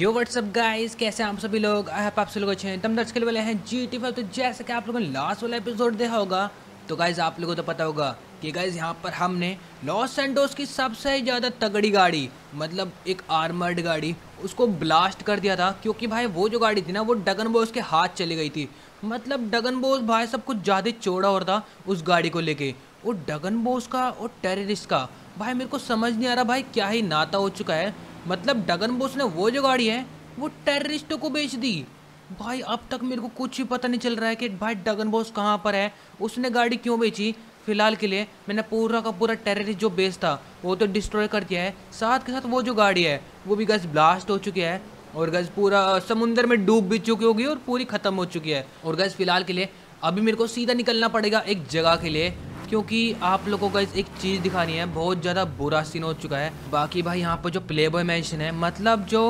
यो WhatsApp guys कैसे आप सभी लोग आई आप सभी लोग अच्छे हैं दम दर्ज वाले हैं जी टी फाइव तो जैसे कि आप लोगों ने लास्ट वाला एपिसोड देखा होगा तो गाइज़ आप लोगों को तो पता होगा कि गाइज़ यहाँ पर हमने लॉस सेंटोस की सबसे ज़्यादा तगड़ी गाड़ी मतलब एक आर्मर्ड गाड़ी उसको ब्लास्ट कर दिया था क्योंकि भाई वो जो गाड़ी थी ना वो डगन बोस के हाथ चली गई थी मतलब डगन बोस भाई सब कुछ ज़्यादा चौड़ा हो रहा था उस गाड़ी को लेके वो डगन बोस का और टेररिस्ट का भाई मेरे को समझ नहीं आ रहा भाई क्या ही नाता हो चुका है मतलब डगन बोस ने वो जो गाड़ी है वो टेररिस्ट को बेच दी भाई अब तक मेरे को कुछ ही पता नहीं चल रहा है कि भाई डगन बोस कहाँ पर है उसने गाड़ी क्यों बेची फिलहाल के लिए मैंने पूरा का पूरा टेररिस्ट जो बेस था वो तो डिस्ट्रॉय कर दिया है साथ के साथ वो जो गाड़ी है वो भी गज ब्लास्ट हो चुकी है और गज पूरा समुंदर में डूब भी चुकी होगी और पूरी ख़त्म हो चुकी है और गज फिलहाल के लिए अभी मेरे को सीधा निकलना पड़ेगा एक जगह के लिए क्योंकि आप लोगों का एक चीज़ दिखानी है बहुत ज़्यादा बुरा सीन हो चुका है बाकी भाई यहाँ पर जो प्ले बॉय मैंशन है मतलब जो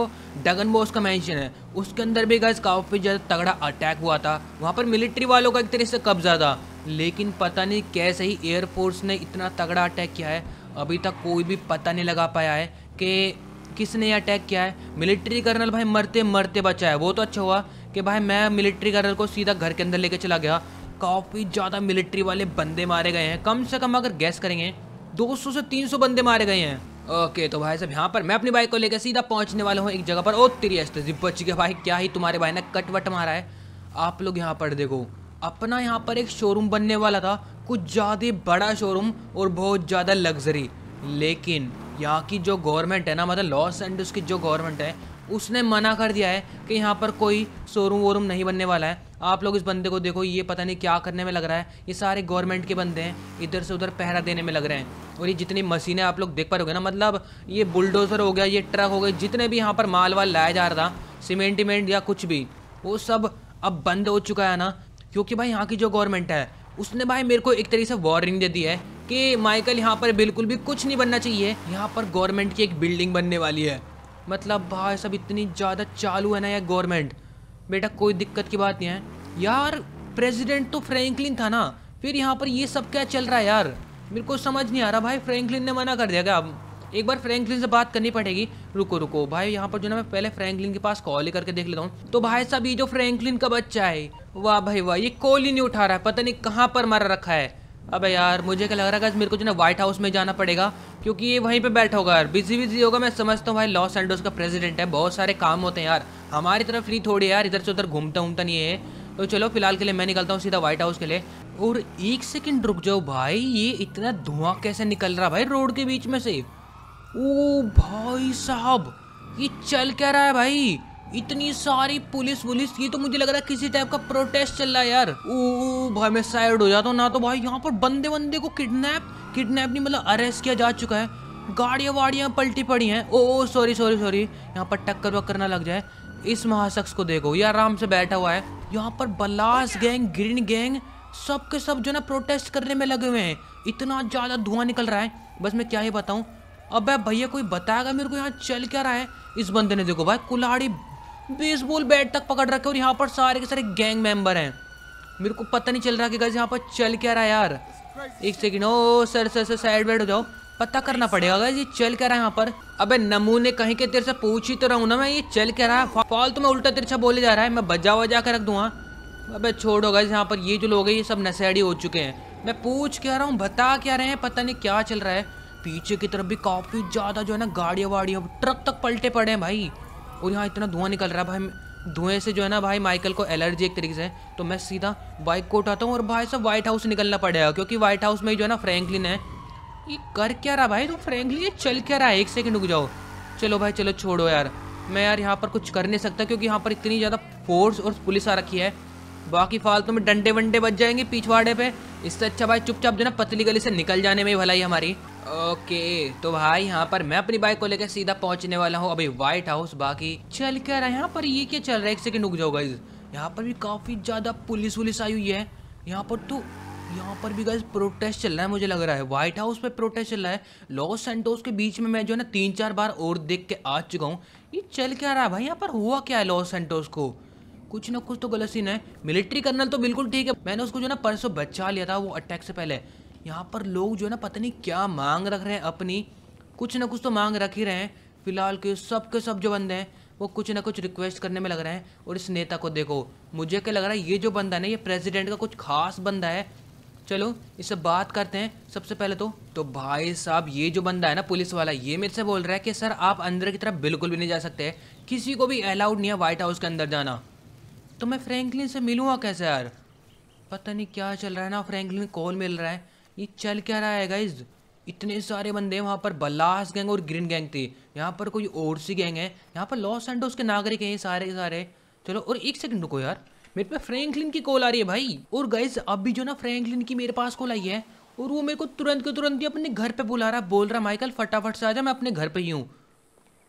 डगन बॉस का मैंशन है उसके अंदर भी गाइज काफ़ी ज़्यादा तगड़ा अटैक हुआ था वहाँ पर मिलिट्री वालों का एक तरह से कब्जा था लेकिन पता नहीं कैसे ही एयरफोर्स ने इतना तगड़ा अटैक किया है अभी तक कोई भी पता नहीं लगा पाया है कि किसने अटैक किया है मिलिट्री कर्नल भाई मरते मरते बचा है वो तो अच्छा हुआ कि भाई मैं मिलिट्री कर्नल को सीधा घर के अंदर लेके चला गया काफ़ी ज़्यादा मिलिट्री वाले बंदे मारे गए हैं कम से कम अगर गैस करेंगे 200 से 300 बंदे मारे गए हैं ओके तो भाई साहब यहाँ पर मैं अपनी बाइक को लेकर सीधा पहुँचने वाला हूँ एक जगह पर ओ तेरी अस्ते बच गया भाई क्या ही तुम्हारे भाई ने कटवट मारा है आप लोग यहाँ पर देखो अपना यहाँ पर एक शोरूम बनने वाला था कुछ ज़्यादा बड़ा शोरूम और बहुत ज़्यादा लग्जरी लेकिन यहाँ की जो गवर्नमेंट है ना मतलब लॉस एंड उसकी जो गवर्नमेंट है उसने मना कर दिया है कि यहाँ पर कोई शोरूम वोरूम नहीं बनने वाला है आप लोग इस बंदे को देखो ये पता नहीं क्या करने में लग रहा है ये सारे गवर्नमेंट के बंदे हैं इधर से उधर पहरा देने में लग रहे हैं और ये जितनी मशीनें आप लोग देख पा रहे ना मतलब ये बुलडोज़र हो गया ये ट्रक हो गए जितने भी यहाँ पर माल वाल लाया जा रहा था सीमेंट वीमेंट या कुछ भी वो सब अब बंद हो चुका है ना क्योंकि भाई यहाँ की जो गवर्नमेंट है उसने भाई मेरे को एक तरीके से वार्निंग दे दी है कि माइकल यहाँ पर बिल्कुल भी कुछ नहीं बनना चाहिए यहाँ पर गवर्नमेंट की एक बिल्डिंग बनने वाली है मतलब भाई सब इतनी ज़्यादा चालू है ना यह गवर्नमेंट बेटा कोई दिक्कत की बात नहीं है यार प्रेसिडेंट तो फ्रैंकलिन था ना फिर यहाँ पर ये सब क्या चल रहा है यार मेरे को समझ नहीं आ रहा भाई फ्रैंकलिन ने मना कर दिया क्या अब एक बार फ्रैंकलिन से बात करनी पड़ेगी रुको रुको भाई यहाँ पर जो ना मैं पहले फ्रैंकलिन के पास कॉल ही करके देख लेता हूँ तो भाई साहब ये जो फ्रैंकलिन का बच्चा है वाह भाई वाह ये कॉल ही नहीं उठा रहा है पता नहीं कहाँ पर मारा रखा है अबे यार मुझे क्या लग रहा है मेरे को जो ना व्हाइट हाउस में जाना पड़ेगा क्योंकि ये वहीं पर बैठा होगा यार बिजी बिजी होगा मैं समझता हूँ भाई लॉस एंडोज का प्रेसिडेंट है बहुत सारे काम होते हैं यार हमारी तरफ फ्री थोड़ी यार इधर से उधर घूमता उमता नहीं है तो चलो फिलहाल के लिए मैं निकलता हूँ सीधा व्हाइट हाउस के लिए और एक सेकंड रुक जाओ भाई ये इतना धुआं कैसे निकल रहा भाई रोड के बीच में से ओ भाई साहब ये चल क्या रहा है भाई इतनी सारी पुलिस वुलिस ये तो मुझे लग रहा है किसी टाइप का प्रोटेस्ट चल रहा है यार ओ भाई मैं साइड हो जाता हूँ ना तो भाई यहाँ पर बंदे बंदे को किडनैप किडनैप नहीं मतलब अरेस्ट किया जा चुका है गाड़ियाँ वाड़ियाँ पलटी पड़ी हैं ओ सॉरी सॉरी सॉरी यहाँ पर टक्कर वक्कर ना लग जाए इस महाशख्स को देखो ये आराम से बैठा हुआ है यहाँ पर बलास गैंग ग्रीन गैंग सब के सब जो ना प्रोटेस्ट करने में लगे हुए हैं इतना ज़्यादा धुआं निकल रहा है बस मैं क्या ही बताऊं अब भैया कोई बताएगा मेरे को यहाँ चल क्या रहा है इस बंदे ने देखो भाई कुल्हाड़ी बेसबॉल बैट तक पकड़ रखे और यहाँ पर सारे के सारे गैंग मेंबर हैं मेरे को पता नहीं चल रहा कि गज यहाँ पर चल क्या रहा है यार एक सेकेंड ओ सर सर सर साइड बैठ हो जाओ पता करना पड़ेगा ये चल क्या रहा है यहाँ पर अबे नमूने कहीं के तेरे से पूछ ही तो रहा हूँ ना मैं ये चल क्या रहा है फॉल तो मैं उल्टा तिरछा बोले जा रहा है मैं बजा वजा के रख दूँगा हाँ? अबे छोड़ो गाइज यहाँ पर ये जो लोग हैं ये सब नशेड़ी हो चुके हैं मैं पूछ क्या रहा हूँ बता क्या रहे हैं पता नहीं क्या चल रहा है पीछे की तरफ भी काफ़ी ज़्यादा जो है ना गाड़ियाँ वाड़ियाँ ट्रक तक पलटे पड़े हैं भाई और यहाँ इतना धुआं निकल रहा है भाई धुएं से जो है ना भाई माइकल को एलर्जी एक तरीके से तो मैं सीधा बाइक को उठाता हूँ और भाई सब व्हाइट हाउस निकलना पड़ेगा क्योंकि व्हाइट हाउस में जो है ना फ्रैंकलिन है ये कर क्या रहा भाई तुम तो फ्रेंकली ये चल क्या रहा है एक सेकंड रुक जाओ चलो भाई चलो छोड़ो यार मैं यार यहाँ पर कुछ कर नहीं सकता क्योंकि यहाँ पर इतनी ज़्यादा फोर्स और पुलिस आ रखी है बाकी फालतू में डंडे वंडे बच जाएंगे पिछवाड़े पे इससे अच्छा भाई चुपचाप जो ना पतली गली से निकल जाने में भलाई हमारी ओके तो भाई यहाँ पर मैं अपनी बाइक को लेकर सीधा पहुंचने वाला हूँ अभी व्हाइट हाउस बाकी चल क्या रहा है यहाँ पर ये क्या चल रहा है एक सेकंड रुक जाओ गाइज यहाँ पर भी काफ़ी ज़्यादा पुलिस वुलिस आई हुई है यहाँ पर तो यहाँ पर भी गाइज प्रोटेस्ट चल रहा है मुझे लग रहा है व्हाइट हाउस पे प्रोटेस्ट चल रहा है लॉस सेंटोस के बीच में मैं जो है ना तीन चार बार और देख के आ चुका हूँ ये चल क्या रहा है भाई यहाँ पर हुआ क्या है लॉस सेंटोस को कुछ ना कुछ तो गलत सीन है मिलिट्री कर्नल तो बिल्कुल ठीक है मैंने उसको जो है ना परसों बचा लिया था वो अटैक से पहले यहाँ पर लोग जो है ना पता नहीं क्या मांग रख रहे हैं अपनी कुछ ना कुछ तो मांग रख ही रहे हैं फिलहाल के सब के सब जो बंदे हैं वो कुछ ना कुछ रिक्वेस्ट करने में लग रहे हैं और इस नेता को देखो मुझे क्या लग रहा है ये जो बंदा है ना ये प्रेसिडेंट का कुछ खास बंदा है चलो इससे बात करते हैं सबसे पहले तो तो भाई साहब ये जो बंदा है ना पुलिस वाला ये मेरे से बोल रहा है कि सर आप अंदर की तरफ बिल्कुल भी नहीं जा सकते किसी को भी अलाउड नहीं है वाइट हाउस के अंदर जाना तो मैं फ्रैंकलिन से मिलूँगा कैसे यार पता नहीं क्या चल रहा है ना फ्रैंकलिन कॉल मिल रहा है ये चल क्या रहा है गाइज इतने सारे बंदे वहाँ पर बल्लास गैंग और ग्रीन गैंग थी यहाँ पर कोई और सी गैंग है यहाँ पर लॉस एंडोस के नागरिक हैं ये सारे सारे चलो और एक सेकंड रुको यार मेरे पास फ्रैंकलिन की कॉल आ रही है भाई और गाइज अब भी जो ना फ्रैंकलिन की मेरे पास कॉल आई है और वो मेरे को तुरंत के तुरंत ही अपने घर पे बुला रहा बोल रहा माइकल फटाफट से आजा मैं अपने घर पे ही हूँ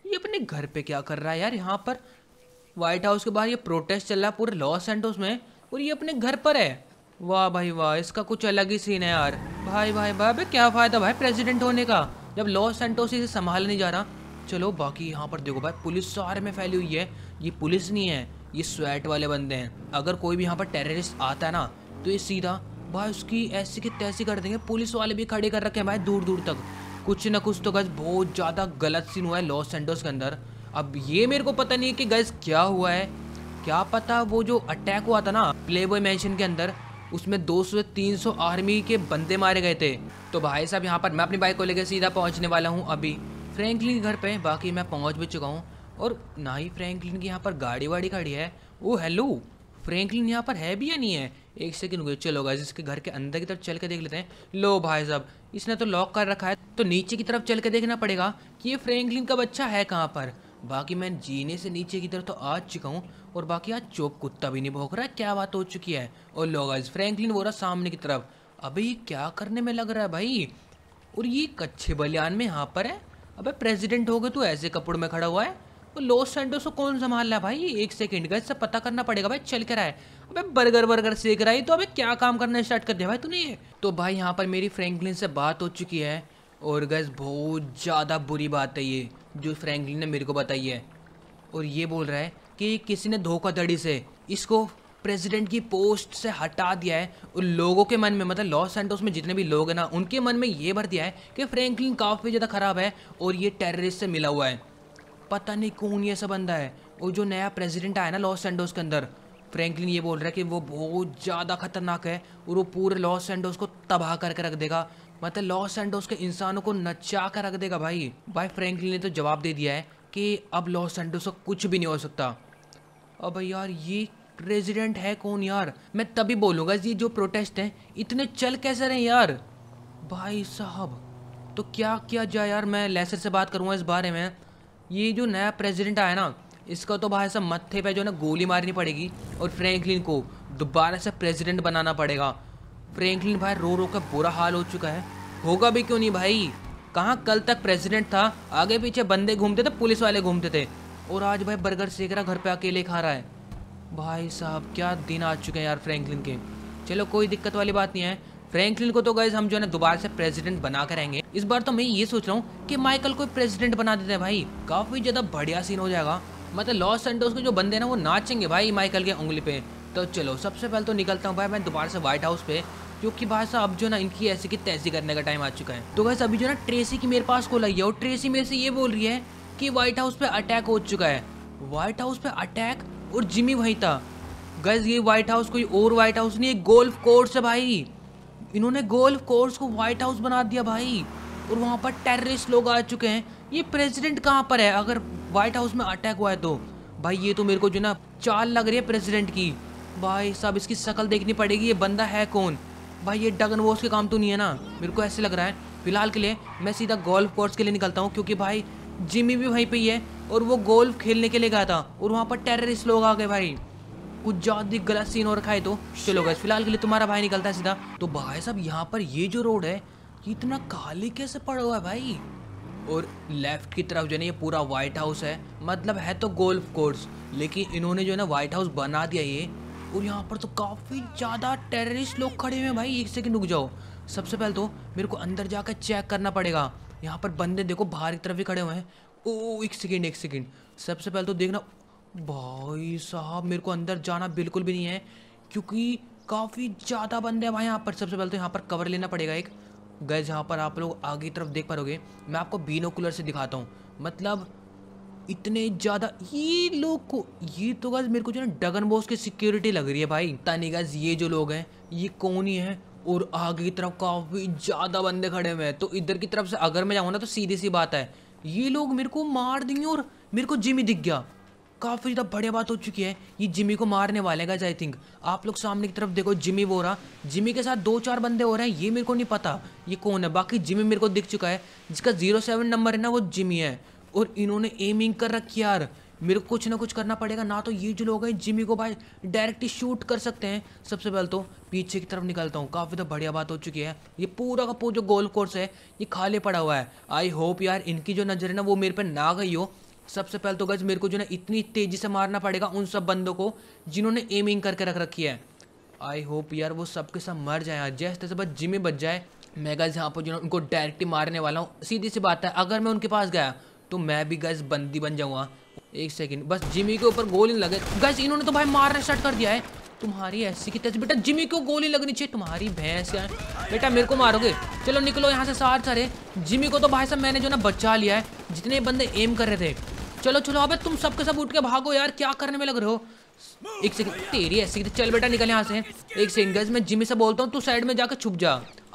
ये अपने घर पे क्या कर रहा है यार यहाँ पर व्हाइट हाउस के बाहर ये प्रोटेस्ट चल रहा है पूरे लॉस एंडोस में और ये अपने घर पर है वाह भाई वाह इसका कुछ अलग ही सीन है यार भाई भाई भाई भाई क्या फ़ायदा भाई प्रेसिडेंट होने का जब लॉस एंटोस इसे संभाल नहीं जा रहा चलो बाकी यहाँ पर देखो भाई पुलिस सारे में फैली हुई है ये पुलिस नहीं है ये स्वेट वाले बंदे हैं अगर कोई भी यहाँ पर टेररिस्ट आता है ना तो ये सीधा भाई उसकी ऐसी की तैसी कर देंगे पुलिस वाले भी खड़े कर रखे हैं भाई दूर दूर तक कुछ ना कुछ तो गज बहुत ज़्यादा गलत सीन हुआ है लॉस एंडोस के अंदर अब ये मेरे को पता नहीं है कि गज क्या हुआ है क्या पता वो जो अटैक हुआ था ना प्ले बॉय मैंशन के अंदर उसमें 200 से 300 आर्मी के बंदे मारे गए थे तो भाई साहब यहाँ पर मैं अपनी बाइक को लेकर सीधा पहुँचने वाला हूँ अभी फ्रेंकली के घर पर बाकी मैं पहुँच भी चुका हूँ और ना ही फ्रैंकलिन की यहाँ पर गाड़ी वाड़ी खड़ी है ओ हेलो फ्रैंकलिन यहाँ पर है भी या नहीं है एक सेकंड रुको चलो गाइस इसके घर के अंदर की तरफ चल के देख लेते हैं लो भाई साहब इसने तो लॉक कर रखा है तो नीचे की तरफ चल के देखना पड़ेगा कि ये फ्रैंकलिन का बच्चा है कहाँ पर बाकी मैं जीने से नीचे की तरफ तो आ चुका हूँ और बाकी आज चौक कुत्ता भी नहीं भोग रहा है क्या बात हो चुकी है और लो गाइस फ्रैंकलिन बोरा सामने की तरफ अभी ये क्या करने में लग रहा है भाई और ये कच्छे बलियान में यहाँ पर है अबे प्रेसिडेंट हो गए तो ऐसे कपड़ों में खड़ा हुआ है तो लॉस सेंटोस को कौन संभाल रहा है भाई एक सेकंड का इससे पता करना पड़ेगा भाई चल के रहा है अबे बर्गर बर्गर सेक रहा है तो अबे क्या काम करना स्टार्ट कर दिया भाई तूने तो भाई यहाँ पर मेरी फ्रैंकलिन से बात हो चुकी है और गैस बहुत ज़्यादा बुरी बात है ये जो फ्रैंकलिन ने मेरे को बताई है और ये बोल रहा है कि किसी ने धोखाधड़ी से इसको प्रेसिडेंट की पोस्ट से हटा दिया है और लोगों के मन में मतलब लॉस सेंटोस में जितने भी लोग हैं ना उनके मन में ये भर दिया है कि फ्रैंकलिन काफ़ी ज़्यादा ख़राब है और ये टेररिस्ट से मिला हुआ है पता नहीं कौन ये सब बंदा है और जो नया प्रेसिडेंट आया ना लॉस सैंडोस के अंदर फ्रैंकलिन ये बोल रहा है कि वो बहुत ज़्यादा खतरनाक है और वो पूरे लॉस सैंडोस को तबाह करके रख देगा मतलब लॉस सैंडोस के इंसानों को नचा कर रख देगा भाई भाई फ्रैंकलिन ने तो जवाब दे दिया है कि अब लॉस सैंडोस का कुछ भी नहीं हो सकता अब यार ये प्रेजिडेंट है कौन यार मैं तभी बोलूँगा ये जो प्रोटेस्ट हैं इतने चल कैसे रहे यार भाई साहब तो क्या किया जाए यार मैं लेसर से बात करूँगा इस बारे में ये जो नया प्रेसिडेंट आया ना इसका तो भाई साहब मत्थे पे जो ना गोली मारनी पड़ेगी और फ्रैंकलिन को दोबारा से प्रेसिडेंट बनाना पड़ेगा फ्रैंकलिन भाई रो रो कर बुरा हाल हो चुका है होगा भी क्यों नहीं भाई कहाँ कल तक प्रेसिडेंट था आगे पीछे बंदे घूमते थे पुलिस वाले घूमते थे और आज भाई बर्गर सेक रहा घर पर अकेले खा रहा है भाई साहब क्या दिन आ चुके हैं यार फ्रैंकलिन के चलो कोई दिक्कत वाली बात नहीं है फ्रैंकलिन को तो गए हम जो है ना दोबारा से प्रेसिडेंट बना कर रहेंगे इस बार तो मैं ये सोच रहा हूँ कि माइकल को प्रेसिडेंट बना देते हैं भाई काफी ज्यादा बढ़िया सीन हो जाएगा मतलब लॉस सेंटोस के जो बंदे ना वो नाचेंगे भाई माइकल के उंगली पे तो चलो सबसे पहले तो निकलता हूँ भाई मैं दोबारा से व्हाइट हाउस पे क्योंकि भाई साहब जो ना इनकी ऐसी की तैसी करने का टाइम आ चुका है तो वैसे अभी जो ना ट्रेसी की मेरे पास को लगी है और ट्रेसी मेरे से ये बोल रही है कि व्हाइट हाउस पे अटैक हो चुका है व्हाइट हाउस पे अटैक और जिमी वही था गैस ये व्हाइट हाउस कोई और व्हाइट हाउस नहीं गोल्फ कोर्स है भाई इन्होंने गोल्फ कोर्स को व्हाइट हाउस बना दिया भाई और वहाँ पर टेररिस्ट लोग आ चुके हैं ये प्रेसिडेंट कहाँ पर है अगर व्हाइट हाउस में अटैक हुआ है तो भाई ये तो मेरे को जो ना चाल लग रही है प्रेसिडेंट की भाई साहब इसकी शक्ल देखनी पड़ेगी ये बंदा है कौन भाई ये डगन वोस के काम तो नहीं है ना मेरे को ऐसे लग रहा है फिलहाल के लिए मैं सीधा गोल्फ कोर्स के लिए निकलता हूँ क्योंकि भाई जिमी भी वहीं पे ही है और वो गोल्फ खेलने के लिए गया था और वहाँ पर टेररिस्ट लोग आ गए भाई कुछ ज़्यादा गलत सीन हो रखा है तो चलो गए फिलहाल के लिए तुम्हारा भाई निकलता है सीधा तो भाई साहब यहाँ पर ये जो रोड है इतना खाली कैसे पड़ा हुआ है भाई और लेफ्ट की तरफ जो है ना ये पूरा वाइट हाउस है मतलब है तो गोल्फ कोर्स लेकिन इन्होंने जो है ना वाइट हाउस बना दिया ये और यहाँ पर तो काफ़ी ज़्यादा टेररिस्ट लोग खड़े हुए हैं भाई एक सेकंड रुक जाओ सबसे पहले तो मेरे को अंदर जाकर चेक करना पड़ेगा यहाँ पर बंदे देखो बाहर की तरफ भी खड़े हुए हैं ओ एक सेकेंड एक सेकेंड सबसे पहले तो देखना भाई साहब मेरे को अंदर जाना बिल्कुल भी नहीं है क्योंकि काफ़ी ज़्यादा बंदे हैं भाई यहाँ पर सबसे पहले तो यहाँ पर कवर लेना पड़ेगा एक गैस यहाँ पर आप लोग आगे की तरफ देख पाओगे मैं आपको बीनो कूलर से दिखाता हूँ मतलब इतने ज़्यादा ये लोग को ये तो गैस मेरे को जो ना डगन बॉस की सिक्योरिटी लग रही है भाई तानी गैस ये जो लोग हैं ये कौन ही है और आगे की तरफ काफ़ी ज़्यादा बंदे खड़े हुए हैं तो इधर की तरफ से अगर मैं जाऊँ ना तो सीधी सी बात है ये लोग मेरे को मार देंगे और मेरे को जिम ही दिख गया काफ़ी ज़्यादा बढ़िया बात हो चुकी है ये जिमी को मारने वाले गाइज आई थिंक आप लोग सामने की तरफ देखो जिमी वो रहा जिमी के साथ दो चार बंदे हो रहे हैं ये मेरे को नहीं पता ये कौन है बाकी जिमी मेरे को दिख चुका है जिसका जीरो सेवन नंबर है ना वो जिमी है और इन्होंने एमिंग कर रखी यार मेरे को कुछ ना कुछ करना पड़ेगा ना तो ये जो लोग हैं जिमी को भाई डायरेक्टली शूट कर सकते हैं सबसे पहले तो पीछे की तरफ निकलता हूँ काफ़ी तो बढ़िया बात हो चुकी है ये पूरा का पूरा जो गोल कोर्स है ये खाली पड़ा हुआ है आई होप यार इनकी जो नज़र है ना वो मेरे पर ना गई हो सबसे पहले तो गज मेरे को जो है इतनी तेज़ी से मारना पड़ेगा उन सब बंदों को जिन्होंने एमिंग करके रख रखी है आई होप यार वो सबके साथ सब मर जाए जैसे तैसे बस जिमी बच जाए मैं गज यहाँ पर जो है उनको डायरेक्टली मारने वाला हूँ सीधी सी बात है अगर मैं उनके पास गया तो मैं भी गज बंदी बन जाऊँगा एक सेकेंड बस जिमी के ऊपर गोली लगे गज इन्होंने तो भाई मारना स्टार्ट कर दिया है तुम्हारी ऐसी की तैसी बेटा जिमी को गोली लगनी चाहिए तुम्हारी भैंस यार बेटा मेरे को मारोगे चलो निकलो यहाँ से सार सारे जिमी को तो भाई साहब मैंने जो ना बचा लिया है जितने बंदे एम कर रहे थे चलो चलो अबे तुम सबके सब उठ के भागो यार क्या करने में लग रहे हो एक सेकंड तेरी ऐसी चल बेटा निकल यहाँ से एक सेकंड गज मैं जिमी से बोलता हूँ तू साइड में जाकर छुप जा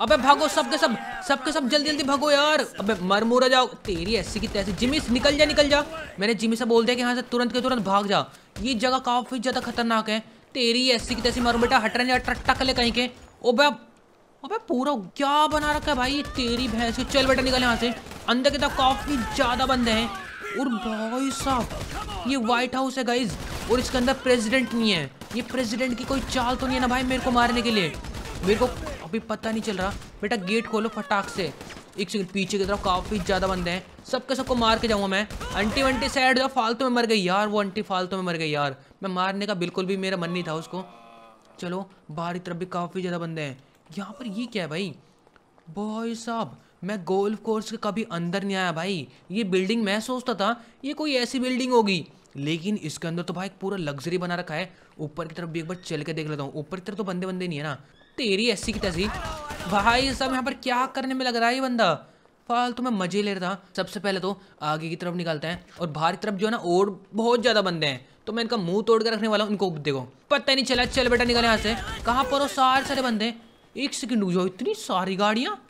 अबे भागो सबके सब सबके सब जल्दी जल्दी भागो यार अबे मर मुरा जाओ तेरी ऐसी की तैसी जिमी निकल जा निकल जा मैंने जिमी से बोल दिया कि यहाँ से तुरंत के तुरंत भाग जा ये जगह काफ़ी ज़्यादा खतरनाक है तेरी ऐसी की तैसी मरू बेटा हट रहे टक ले कहीं के ओबे अबे पूरा क्या बना रखा है भाई तेरी भैंस चल बेटा निकल यहाँ से अंदर के तो काफ़ी ज़्यादा बंदे हैं और भाई साहब ये व्हाइट हाउस है गाइज और इसके अंदर प्रेसिडेंट नहीं है ये प्रेसिडेंट की कोई चाल तो नहीं है ना भाई मेरे को मारने के लिए मेरे को अभी पता नहीं चल रहा बेटा गेट खोलो फटाक से एक सेकंड पीछे की तरफ काफ़ी ज़्यादा बंदे हैं सबके सबको मार के जाऊंगा मैं आंटी वंटी साइड जो फालतू में मर गई यार वो आंटी फालतू में मर गई यार मैं मारने का बिल्कुल भी मेरा मन नहीं था उसको चलो बाहर की तरफ भी काफ़ी ज़्यादा बंदे हैं यहाँ पर ये क्या है भाई बॉय साहब मैं गोल्फ कोर्स के कभी अंदर नहीं आया भाई ये बिल्डिंग मैं सोचता था ये कोई ऐसी बिल्डिंग होगी लेकिन इसके अंदर तो भाई पूरा लग्जरी बना रखा है ऊपर की तरफ भी एक बार चल के देख लेता हूँ ऊपर की तरफ तो बंदे बंदे नहीं है ना तेरी ऐसी की तैसी भाई सब यहाँ पर क्या करने में लग रहा है ये बंदा फालतू मैं मज़े ले रहा था सबसे पहले तो आगे की तरफ निकलते हैं और बाहर की तरफ जो है ना और बहुत ज़्यादा बंदे हैं तो मैं इनका मुंह तोड़ कर रखने वाला हूँ इनको देखो पता ही नहीं चला चल बेटा निकले यहाँ से कहाँ पर हो सारे सारे बंदे एक सेकंड हो इतनी सारी गाड़ियाँ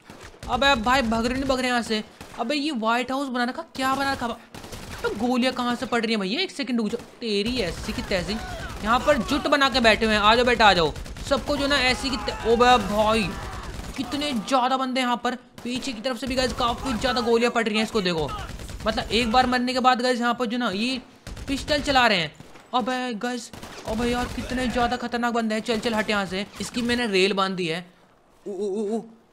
अबे भाई भग रहे नहीं भग रहे यहाँ से अबे ये व्हाइट हाउस बना रखा क्या बना रखा तो गोलियाँ कहाँ से पड़ रही हैं भैया एक सेकंड रुक जाओ तेरी ऐसी की तैसी यहाँ पर जुट बना के बैठे हुए हैं आ जाओ बेटा आ जाओ सबको जो ना ऐसी की ओ भाई कितने ज़्यादा बंदे यहाँ पर पीछे की तरफ से भी गए काफ़ी ज़्यादा गोलियाँ पड़ रही हैं इसको देखो मतलब एक बार मरने के बाद गए यहाँ पर जो ना ये पिस्टल चला रहे हैं अब गज अब यार कितने ज़्यादा खतरनाक बंदे हैं चल चल हट यहाँ से इसकी मैंने रेल बांध दी है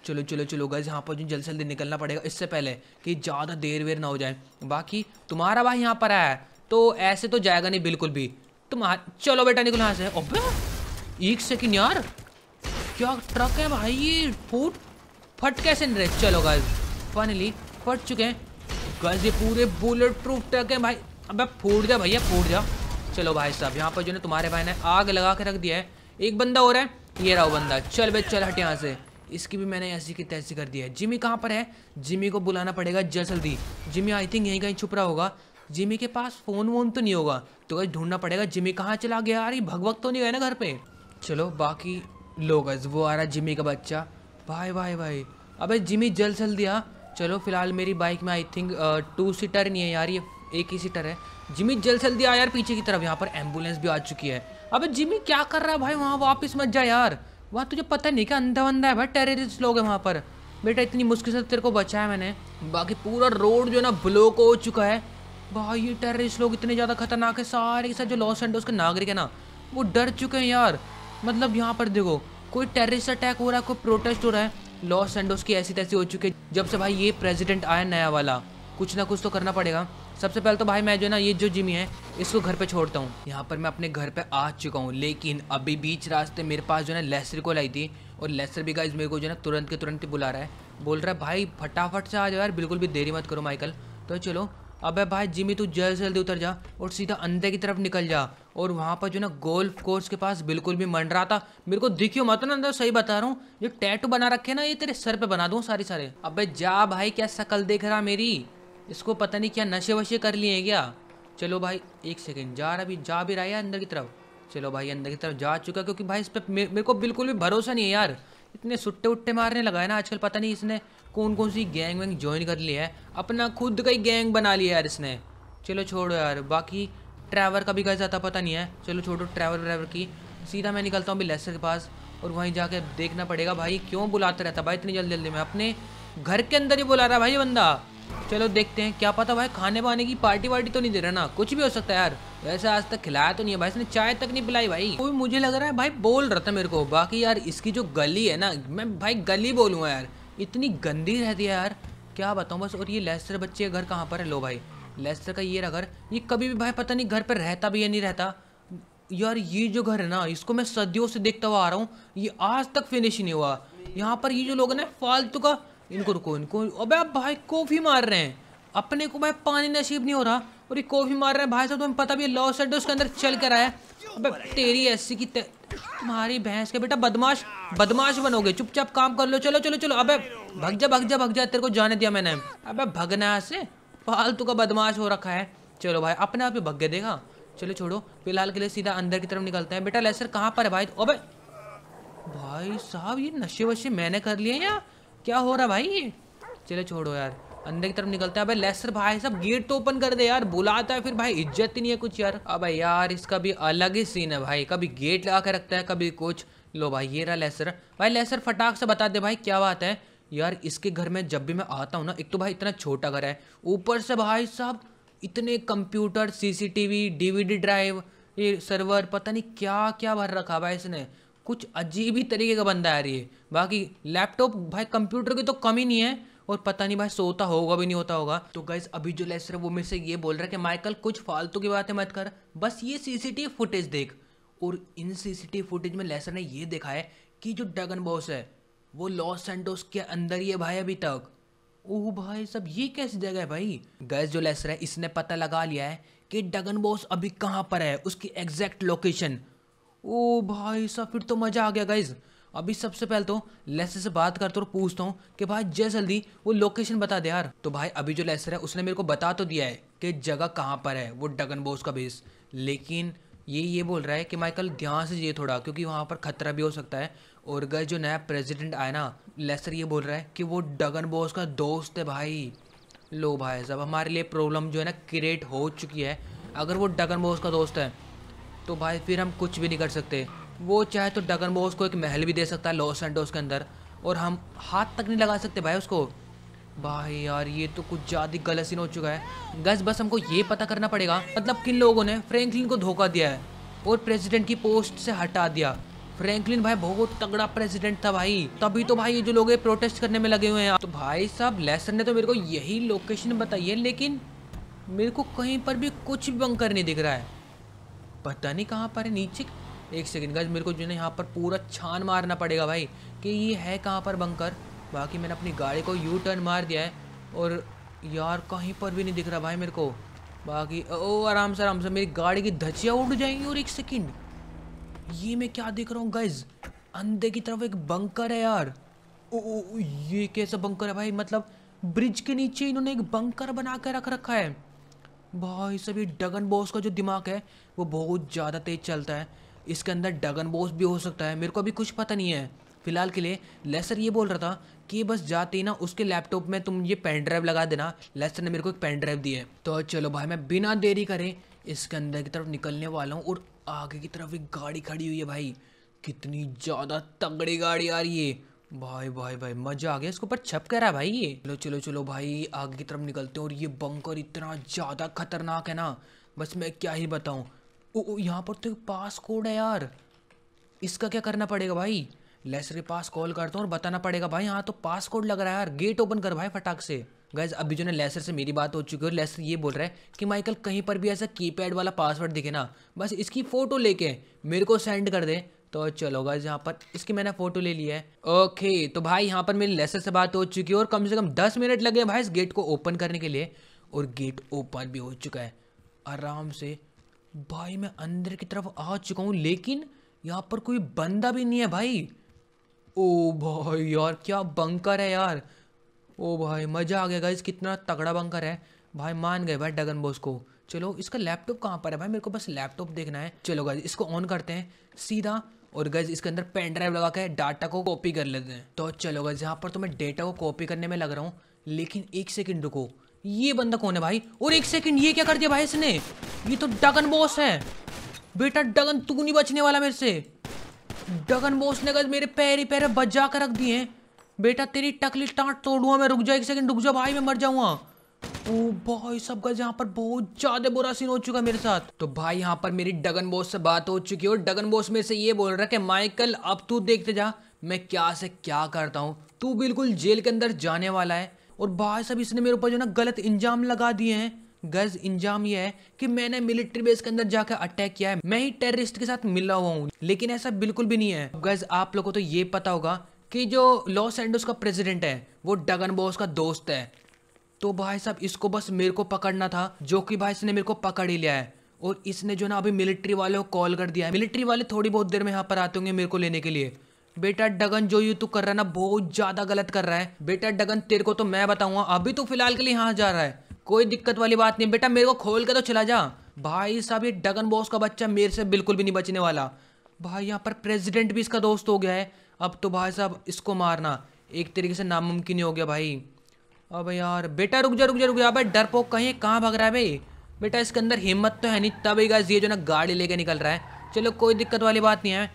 चलो चलो चलो गज यहाँ पर जो जल्द जल्दी निकलना पड़ेगा इससे पहले कि ज़्यादा देर वेर ना हो जाए बाकी तुम्हारा भाई यहाँ पर आया है तो ऐसे तो जाएगा नहीं बिल्कुल भी तुम्हारा चलो बेटा निकलो यहाँ से अब एक सेकेंड यार क्या ट्रक है भाई ये फूट फट कैसे नहीं रहे चलो गज फाइनली फट चुके हैं गज ये पूरे बुलेट प्रूफ ट्रक है भाई अब फूट जा भैया फूट जा चलो भाई साहब यहाँ पर जो है तुम्हारे भाई ने आग लगा के रख दिया है एक बंदा हो रहा है ये रहा बंदा चल बे चल हट यहाँ से इसकी भी मैंने ऐसी की तैसी कर दी है जिमी कहाँ पर है जिमी को बुलाना पड़ेगा जल्दी जिमी आई थिंक यहीं कहीं छुप रहा होगा जिमी के पास फ़ोन वोन तो नहीं होगा तो कहीं ढूंढना पड़ेगा जिमी कहाँ चला गया अरे भगवक तो नहीं गए ना घर पे चलो बाकी लोग वो आ रहा जिमी का बच्चा भाई भाई भाई अबे जिमी जल सल दिया चलो फिलहाल मेरी बाइक में आई थिंक टू सीटर नहीं है यार ये एक ही सीटर है जिमी जल सल दिया यार पीछे की तरफ यहाँ पर एम्बुलेंस भी आ चुकी है अबे जिमी क्या कर रहा है भाई वहाँ वापस मत जा यार वहाँ तुझे पता नहीं क्या अंधा वंधा है भाई टेररिस्ट लोग हैं वहाँ पर बेटा इतनी मुश्किल से तेरे को बचाया मैंने बाकी पूरा रोड जो है ना ब्लॉक हो चुका है भाई ये टेररिस्ट लोग इतने ज़्यादा खतरनाक है सारे के साथ जो लॉस एंडोस के नागरिक है ना वो डर चुके हैं यार मतलब यहाँ पर देखो कोई टेररिस्ट अटैक हो रहा है कोई प्रोटेस्ट हो रहा है लॉस एंडोस की ऐसी तैसी हो चुकी है जब से भाई ये प्रेजिडेंट आया नया वाला कुछ ना कुछ तो करना पड़ेगा सबसे पहले तो भाई मैं जो ना ये जो जिमी है इसको घर पे छोड़ता हूँ यहाँ पर मैं अपने घर पे आ चुका हूँ लेकिन अभी बीच रास्ते मेरे पास जो है लेसर को लाई थी और लेसर भी गाइज मेरे को जो है ना तुरंत के तुरंत ही बुला रहा है बोल रहा है भाई फटाफट से आ जाओ यार बिल्कुल भी देरी मत करो माइकल तो चलो अब भाई जिमी तू जल्द से जल्दी उतर जा और सीधा अंधे की तरफ निकल जा और वहाँ पर जो ना गोल्फ कोर्स के पास बिल्कुल भी मंड रहा था मेरे को दिखियो मत ना अंदर सही बता रहा हूँ ये टैटू बना रखे ना ये तेरे सर पे बना दूँ सारे सारे अबे जा भाई क्या शकल देख रहा मेरी इसको पता नहीं क्या नशे वशे कर लिए हैं क्या चलो भाई एक सेकेंड जा रहा भी जा भी रहा है अंदर की तरफ चलो भाई अंदर की तरफ जा चुका क्योंकि भाई इस पर मे, मेरे को बिल्कुल भी भरोसा नहीं है यार इतने सुट्टे उट्टे मारने लगा है ना आजकल पता नहीं इसने कौन कौन सी गैंग वैंग ज्वाइन कर लिया है अपना खुद का ही गैंग बना लिया यार इसने चलो छोड़ो यार बाकी ट्रैवर का भी कैसे आता पता नहीं है चलो छोड़ो ट्रैवर व्रैवर की सीधा मैं निकलता हूँ अभी लेसर के पास और वहीं जाके देखना पड़ेगा भाई क्यों बुलाता रहता भाई इतनी जल्दी जल्दी में अपने घर के अंदर ही बुला रहा भाई बंदा चलो देखते हैं क्या पता भाई खाने पाने की पार्टी वार्टी तो नहीं दे रहा ना कुछ भी हो सकता है यार वैसे आज तक खिलाया तो नहीं है भाई इसने चाय तक नहीं पिलाई भाई कोई मुझे लग रहा है भाई बोल रहा था मेरे को बाकी यार इसकी जो गली है ना मैं भाई गली बोलूँगा यार इतनी गंदी रहती है यार क्या बताऊँ बस और ये लेस्टर बच्चे घर कहाँ पर है लो भाई लेस्टर का ये रहा घर ये कभी भी भाई पता नहीं घर पर रहता भी या नहीं रहता यार ये जो घर है ना इसको मैं सदियों से देखता हुआ आ रहा हूँ ये आज तक फिनिश नहीं हुआ यहाँ पर ये जो लोग हैं ना फालतू का इनको रुको इनको अबे भाई कॉफ़ी मार रहे हैं अपने को भाई पानी नसीब नहीं हो रहा और ये कॉफ़ी मार रहे हैं भाई साहब तुम्हें पता भी लॉ उसके अंदर चल कर आया अबे तेरी ऐसी की तुम्हारी भैंस के बेटा बदमाश बदमाश बनोगे चुपचाप काम कर लो चलो चलो चलो अबे भग जा भग जा भग जा तेरे को जाने दिया मैंने अबे भगना यहाँ से फालतू का बदमाश हो रखा है चलो भाई अपने आप ही भग गए देखा चलो छोड़ो फिलहाल के लिए सीधा अंदर की तरफ निकलते हैं बेटा लेसर कहाँ पर है भाई अबे भाई साहब ये नशे वशे मैंने कर लिए या क्या हो रहा भाई चले छोड़ो यार अंदर की तरफ निकलते हैं अबे लेसर भाई सब गेट तो ओपन कर दे यार बुलाता है फिर भाई इज्जत ही नहीं है कुछ यार अब यार इसका भी अलग ही सीन है भाई कभी गेट लगा के रखता है कभी कुछ लो भाई ये रहा लेसर भाई लेसर फटाक से बता दे भाई क्या बात है यार इसके घर में जब भी मैं आता हूँ ना एक तो भाई इतना छोटा घर है ऊपर से भाई साहब इतने कंप्यूटर सीसीटीवी डीवीडी ड्राइव ये सर्वर पता नहीं क्या क्या भर रखा भाई इसने कुछ अजीब ही तरीके का बंदा आ रही है बाकी लैपटॉप भाई कंप्यूटर की तो कमी नहीं है और पता नहीं भाई सोता होगा भी नहीं होता होगा तो गैस अभी जो लेसर वो मेरे से ये बोल रहा है कि माइकल कुछ फालतू की बातें मत कर बस ये सीसीटीवी फुटेज देख और इन सीसीटीवी फुटेज में लेसर ने ये देखा है कि जो डगन बॉस है वो लॉस एंडोस के अंदर ही है भाई अभी तक ओह भाई सब ये कैसी जगह है भाई गैस जो लेसर है इसने पता लगा लिया है कि डगन बॉस अभी कहाँ पर है उसकी एग्जैक्ट लोकेशन ओ भाई साहब फिर तो मज़ा आ गया गाइज़ अभी सबसे पहले तो लेसर से बात करता हूँ पूछता हूँ कि भाई जय जल्दी वो लोकेशन बता दे यार तो भाई अभी जो लेसर है उसने मेरे को बता तो दिया है कि जगह कहाँ पर है वो डगन बोस का बेस लेकिन ये ये बोल रहा है कि माइकल ध्यान से ये थोड़ा क्योंकि वहाँ पर खतरा भी हो सकता है और गए जो नया प्रेसिडेंट आया ना लेसर ये बोल रहा है कि वो डगन बोस का दोस्त है भाई लो भाई साहब हमारे लिए प्रॉब्लम जो है ना क्रिएट हो चुकी है अगर वो डगन बोस का दोस्त है तो भाई फिर हम कुछ भी नहीं कर सकते वो चाहे तो डगन बॉस को एक महल भी दे सकता है लॉस एंडोस के अंदर और हम हाथ तक नहीं लगा सकते भाई उसको भाई यार ये तो कुछ ज़्यादा गलत सीन हो चुका है गैस बस हमको ये पता करना पड़ेगा मतलब किन लोगों ने फ्रैंकलिन को धोखा दिया है और प्रेसिडेंट की पोस्ट से हटा दिया फ्रैंकलिन भाई बहुत तगड़ा प्रेसिडेंट था भाई तभी तो भाई ये जो लोग प्रोटेस्ट करने में लगे हुए हैं तो भाई साहब लेसन ने तो मेरे को यही लोकेशन बताई है लेकिन मेरे को कहीं पर भी कुछ बंकर नहीं दिख रहा है पता नहीं कहाँ पर है नीचे एक सेकेंड गज मेरे को जो है यहाँ पर पूरा छान मारना पड़ेगा भाई कि ये है कहाँ पर बंकर बाकी मैंने अपनी गाड़ी को यू टर्न मार दिया है और यार कहीं पर भी नहीं दिख रहा भाई मेरे को बाकी ओ आराम से आराम से मेरी गाड़ी की धचिया उड़ जाएंगी और एक सेकेंड ये मैं क्या देख रहा हूँ गज अंधे की तरफ एक बंकर है यार ओ, ओ ये कैसा बंकर है भाई मतलब ब्रिज के नीचे इन्होंने एक बंकर बना कर रख रखा है भाई सभी डगन बॉस का जो दिमाग है वो बहुत ज़्यादा तेज़ चलता है इसके अंदर डगन बॉस भी हो सकता है मेरे को अभी कुछ पता नहीं है फिलहाल के लिए लेसर ये बोल रहा था कि बस जाते ही ना उसके लैपटॉप में तुम ये पेन ड्राइव लगा देना लेसर ने मेरे को एक पेन ड्राइव दी है तो चलो भाई मैं बिना देरी करे इसके अंदर की तरफ निकलने वाला हूँ और आगे की तरफ एक गाड़ी खड़ी हुई है भाई कितनी ज़्यादा तगड़ी गाड़ी आ रही है भाई भाई भाई मजा आ गया इसके ऊपर छप कर रहा है भाई ये चलो चलो चलो भाई आगे की तरफ निकलते हैं और ये बंकर इतना ज़्यादा खतरनाक है ना बस मैं क्या ही बताऊँ ओ, ओ यहाँ पर तो पास कोड है यार इसका क्या करना पड़ेगा भाई लेसर के पास कॉल करता हूँ और बताना पड़ेगा भाई यहाँ तो पास कोड लग रहा है यार गेट ओपन कर भाई फटाक से गैस अभी जो ना लेसर से मेरी बात हो चुकी है और लेसर ये बोल रहा है कि माइकल कहीं पर भी ऐसा कीपैड वाला पासवर्ड दिखे ना बस इसकी फ़ोटो लेके मेरे को सेंड कर दे तो चलो गाइज यहाँ पर इसकी मैंने फोटो ले लिया है ओके तो भाई यहाँ पर मेरी लेसर से बात हो चुकी है और कम से कम दस मिनट लगे भाई इस गेट को ओपन करने के लिए और गेट ओपन भी हो चुका है आराम से भाई मैं अंदर की तरफ आ चुका हूँ लेकिन यहाँ पर कोई बंदा भी नहीं है भाई ओ भाई यार क्या बंकर है यार ओ भाई मज़ा आ गया गाइज कितना तगड़ा बंकर है भाई मान गए भाई डगन बोस को चलो इसका लैपटॉप कहाँ पर है भाई मेरे को बस लैपटॉप देखना है चलो गाइज इसको ऑन करते हैं सीधा और गैस इसके अंदर पेन ड्राइव लगा के डाटा को कॉपी कर लेते हैं तो चलो गैस यहाँ पर तो मैं डेटा को कॉपी करने में लग रहा हूँ लेकिन एक सेकेंड रुको ये बंदा कौन है भाई और एक सेकेंड ये क्या कर दिया भाई इसने ये तो डगन बॉस है बेटा डगन तू नहीं बचने वाला मेरे से डगन बॉस ने गज मेरे पैर ही पैर बजा कर रख दिए बेटा तेरी टकली टाट तोड़ूंगा मैं रुक जाऊ एक सेकंड रुक जाओ भाई मैं मर जाऊँगा ओ भाई सब गज यहाँ पर बहुत ज्यादा बुरा सीन हो चुका है मेरे साथ तो भाई यहाँ पर मेरी डगन बोस से बात हो चुकी है और डगन बोस में से ये बोल रहा है कि माइकल अब तू देखते जा मैं क्या से क्या करता हूँ तू बिल्कुल जेल के अंदर जाने वाला है और भाई सब इसने मेरे ऊपर जो ना गलत इंजाम लगा दिए हैं गज इंजाम ये है कि मैंने मिलिट्री बेस के अंदर जाकर अटैक किया है मैं ही टेररिस्ट के साथ मिला हुआ हूँ लेकिन ऐसा बिल्कुल भी नहीं है गज आप लोगों को तो ये पता होगा कि जो लॉस एंडोस का प्रेसिडेंट है वो डगन बॉस का दोस्त है तो भाई साहब इसको बस मेरे को पकड़ना था जो कि भाई इसने मेरे को पकड़ ही लिया है और इसने जो ना अभी मिलिट्री वाले को कॉल कर दिया है मिलिट्री वाले थोड़ी बहुत देर में यहाँ पर आते होंगे मेरे को लेने के लिए बेटा डगन जो यू तू कर रहा है ना बहुत ज़्यादा गलत कर रहा है बेटा डगन तेरे को तो मैं बताऊंगा अभी तो फिलहाल के लिए यहाँ जा रहा है कोई दिक्कत वाली बात नहीं बेटा मेरे को खोल के तो चला जा भाई साहब ये डगन बॉस का बच्चा मेरे से बिल्कुल भी नहीं बचने वाला भाई यहाँ पर प्रेसिडेंट भी इसका दोस्त हो गया है अब तो भाई साहब इसको मारना एक तरीके से नामुमकिन ही हो गया भाई अब यार बेटा रुक जा रुक जा रुक जा डर डरपोक कहीं कहाँ भाग रहा है भाई बेटा इसके अंदर हिम्मत तो है नहीं तभी गज ये जो ना गाड़ी लेके निकल रहा है चलो कोई दिक्कत वाली बात नहीं है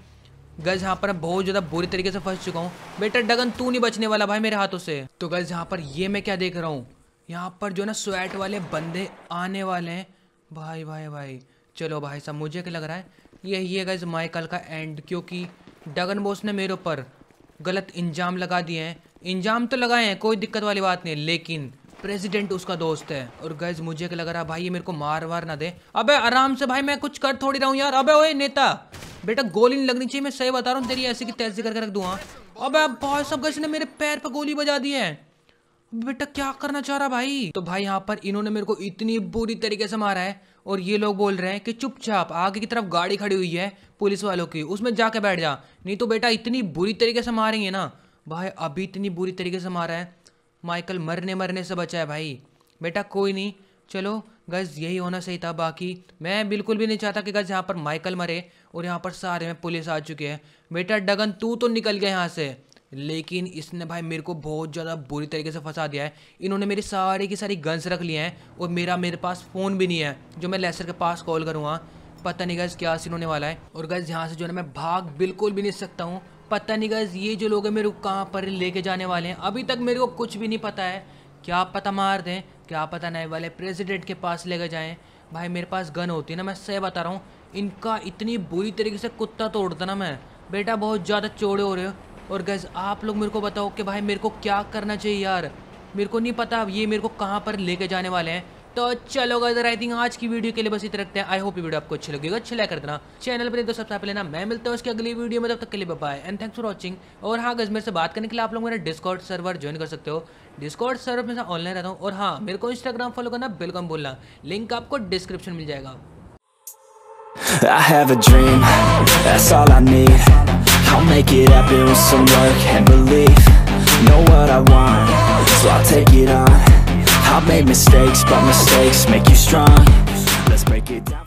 गज यहाँ पर बहुत ज़्यादा बुरी तरीके से फंस चुका हूँ बेटा डगन तू नहीं बचने वाला भाई मेरे हाथों से तो गज यहाँ पर ये मैं क्या देख रहा हूँ यहाँ पर जो ना स्वेट वाले बंदे आने वाले हैं भाई भाई भाई चलो भाई साहब मुझे क्या लग रहा है यही है गज माइकल का एंड क्योंकि डगन बोस ने मेरे ऊपर गलत इंजाम लगा दिए हैं इंजाम तो लगाए हैं कोई दिक्कत वाली बात नहीं लेकिन प्रेसिडेंट उसका दोस्त है और गैज मुझे लग रहा भाई ये मेरे को मार वार ना दे अबे आराम से भाई मैं कुछ कर थोड़ी रहा हूँ यार अबे ओए नेता बेटा गोली नहीं लगनी चाहिए मैं सही बता रहा हूँ तेरी ऐसी की तैसी करके रख दूँ अब बहुत सब गज ने मेरे पैर पर गोली बजा दी है बेटा क्या करना चाह रहा भाई तो भाई यहाँ पर इन्होंने मेरे को इतनी बुरी तरीके से मारा है और ये लोग बोल रहे हैं कि चुपचाप आगे की तरफ गाड़ी खड़ी हुई है पुलिस वालों की उसमें जाके बैठ जा नहीं तो बेटा इतनी बुरी तरीके से मारेंगे ना भाई अभी इतनी बुरी तरीके से मारा है माइकल मरने मरने से बचा है भाई बेटा कोई नहीं चलो गज़ यही होना सही था बाकी मैं बिल्कुल भी नहीं चाहता कि गज़ यहाँ पर माइकल मरे और यहाँ पर सारे में पुलिस आ चुकी है बेटा डगन तू तो निकल गया यहाँ से लेकिन इसने भाई मेरे को बहुत ज़्यादा बुरी तरीके से फंसा दिया है इन्होंने मेरी सारी की सारी गन्स रख लिए हैं और मेरा मेरे पास फ़ोन भी नहीं है जो मैं लेसर के पास कॉल करूँगा पता नहीं गज़ क्या सीन होने वाला है और गज़ यहाँ से जो है मैं भाग बिल्कुल भी नहीं सकता हूँ पता नहीं गज ये जो लोग हैं मेरे को कहाँ पर लेके जाने वाले हैं अभी तक मेरे को कुछ भी नहीं पता है क्या पता मार दें क्या पता नहीं वाले प्रेसिडेंट के पास लेके जाएँ भाई मेरे पास गन होती है ना मैं सही बता रहा हूँ इनका इतनी बुरी तरीके से कुत्ता तोड़ता ना मैं बेटा बहुत ज़्यादा चौड़े हो रहे हो और गैस आप लोग मेरे को बताओ कि भाई मेरे को क्या करना चाहिए यार मेरे को नहीं पता ये मेरे को कहाँ पर लेके जाने वाले हैं तो चलो अगर आई थिंक आज की वीडियो के लिए बस इतना रखते हैं आई होप वीडियो आपको अच्छी लगेगी अच्छी लाइक कर देना चैनल पर तो सबसे पहले ना मैं मिलता हूँ उसके अगली वीडियो में तब तक के लिए bye and thanks for watching और हाँ अगर मेरे से बात करने के लिए आप लोग मेरा डिस्कॉर्ड सर्वर ज्वाइन कर सकते हो डिस्कॉर्ड सर्वर में ऑनलाइन रहता हूँ और हाँ मेरे को इंस्टाग्राम फॉलो करना बिल्कुल बोलना लिंक आपको डिस्क्रिप्शन मिल जाएगा I have a dream, that's all I need I'll make it happen with some work and belief Know what I want, so I'll take it on I've made mistakes, but mistakes make you strong Let's break it down